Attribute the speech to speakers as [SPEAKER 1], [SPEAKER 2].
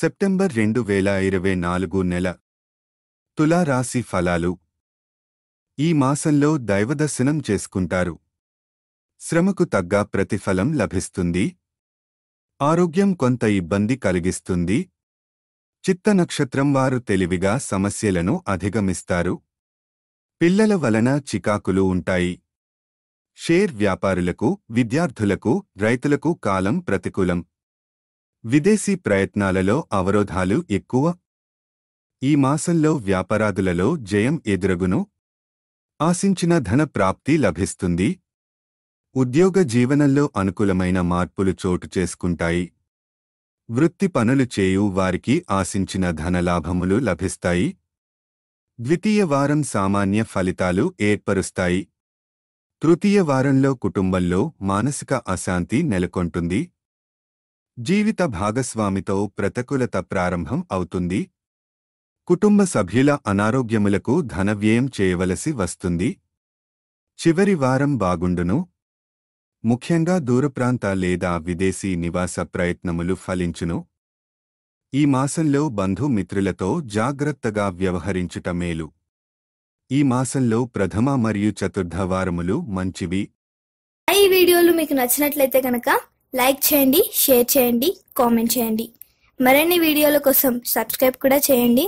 [SPEAKER 1] September రెండు వేల ఇరవై నాలుగు నెల తులారాశి ఫలాలు ఈ మాసంలో దైవదర్శనం చేసుకుంటారు శ్రమకు తగ్గ ప్రతిఫలం లభిస్తుంది ఆరోగ్యం కొంత ఇబ్బంది కలిగిస్తుంది చిత్త నక్షత్రం వారు తెలివిగా సమస్యలను అధిగమిస్తారు పిల్లల వలన చికాకులు ఉంటాయి షేర్ వ్యాపారులకు విద్యార్థులకు రైతులకు కాలం ప్రతికూలం విదేశీ ప్రయత్నాలలో అవరోధాలు ఎక్కువ ఈ మాసంలో వ్యాపారాదులలో జయం ఎదురగును ఆశించిన ధన ప్రాప్తి లభిస్తుంది ఉద్యోగ జీవనంలో అనుకూలమైన మార్పులు చోటు చేసుకుంటాయి వృత్తి పనులు చేయు వారికి ఆశించిన ధనలాభములు లభిస్తాయి ద్వితీయ వారం సామాన్య ఫలితాలు ఏర్పరుస్తాయి తృతీయ వారంలో కుటుంబంలో మానసిక అశాంతి నెలకొంటుంది జీవిత భాగస్వామితో ప్రతికూలత ప్రారంభం అవుతుంది కుటుంబ సభ్యుల అనారోగ్యములకు ధనవ్యయం చేయవలసి వస్తుంది చివరి వారం బాగుండును ముఖ్యంగా దూరప్రాంత లేదా విదేశీ నివాస ప్రయత్నములు ఫలించును ఈ మాసంలో బంధుమిత్రులతో జాగ్రత్తగా వ్యవహరించుట మేలు ఈ మాసంలో ప్రథమ మరియు చతుర్థ వారములు మంచివి
[SPEAKER 2] ఈ వీడియోలు మీకు నచ్చినట్లయితే కనుక లైక్ చేయండి షేర్ చేయండి కామెంట్ చేయండి మరిన్ని వీడియోల కోసం సబ్స్క్రైబ్ కూడా చేయండి